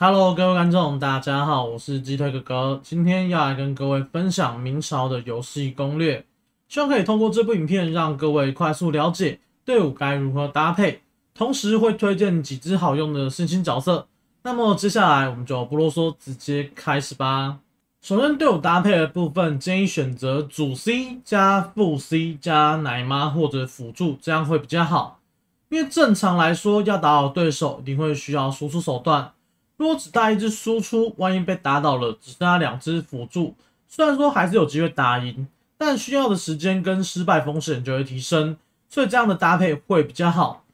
Hello，各位观众，大家好，我是鸡腿哥哥，今天要来跟各位分享明朝的游戏攻略，希望可以通过这部影片让各位快速了解队伍该如何搭配，同时会推荐几只好用的新心角色。那么接下来我们就不啰嗦，直接开始吧。首先队伍搭配的部分，建议选择主 C 加副 C 加奶妈或者辅助，这样会比较好，因为正常来说要打倒对手，一定会需要输出手段。如果只带一只输出，万一被打倒了，只剩下两只辅助，虽然说还是有机会打赢，但需要的时间跟失败风险就会提升，所以这样的搭配会比较好。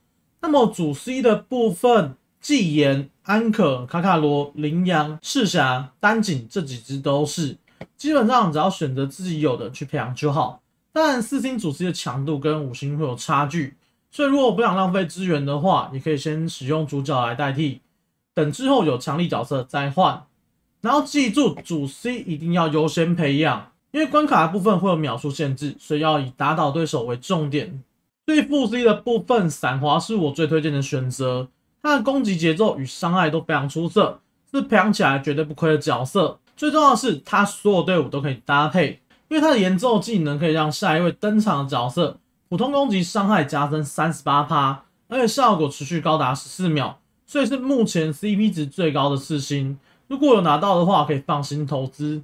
那么主 C 的部分，纪言、安可、卡卡罗、羚羊、赤霞、丹井这几只都是，基本上只要选择自己有的去培养就好。当然，四星主 C 的强度跟五星会有差距，所以如果不想浪费资源的话，你可以先使用主角来代替。等之后有强力角色再换，然后记住主 C 一定要优先培养，因为关卡部分会有秒数限制，所以要以打倒对手为重点。对副 C 的部分，散华是我最推荐的选择，它的攻击节奏与伤害都非常出色，是培养起来绝对不亏的角色。最重要的是，它所有队伍都可以搭配，因为它的演奏技能可以让下一位登场的角色普通攻击伤害加增三十八%，而且效果持续高达十四秒。所以是目前 CP 值最高的四星，如果有拿到的话，可以放心投资。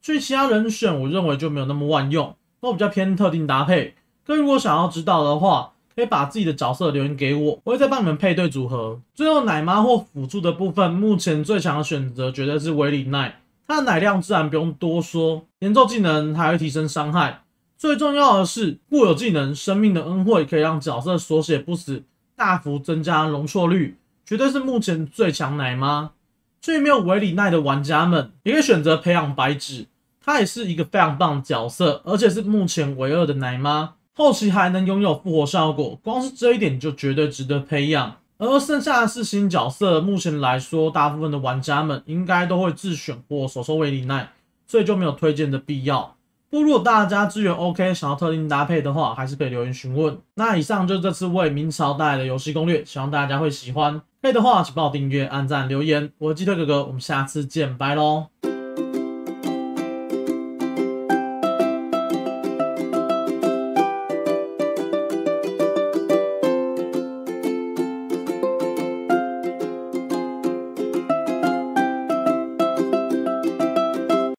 至于其他人选，我认为就没有那么万用，都比较偏特定搭配。可如果想要知道的话，可以把自己的角色留言给我，我会再帮你们配对组合。最后，奶妈或辅助的部分，目前最强的选择绝对是维里奈，它的奶量自然不用多说，连奏技能还会提升伤害。最重要的是，固有技能生命的恩惠可以让角色锁血不死，大幅增加容错率。绝对是目前最强奶妈，最没有维里奈的玩家们也可以选择培养白纸，她也是一个非常棒的角色，而且是目前唯二的奶妈，后期还能拥有复活效果，光是这一点就绝对值得培养。而剩下的是新角色，目前来说大部分的玩家们应该都会自选或手收维里奈，所以就没有推荐的必要。不过如果大家资源 OK，想要特定搭配的话，还是可以留言询问。那以上就这次为明朝带来的游戏攻略，希望大家会喜欢。可以的话，请帮我订阅、按赞、留言。我是鸡腿哥哥，我们下次见，拜喽。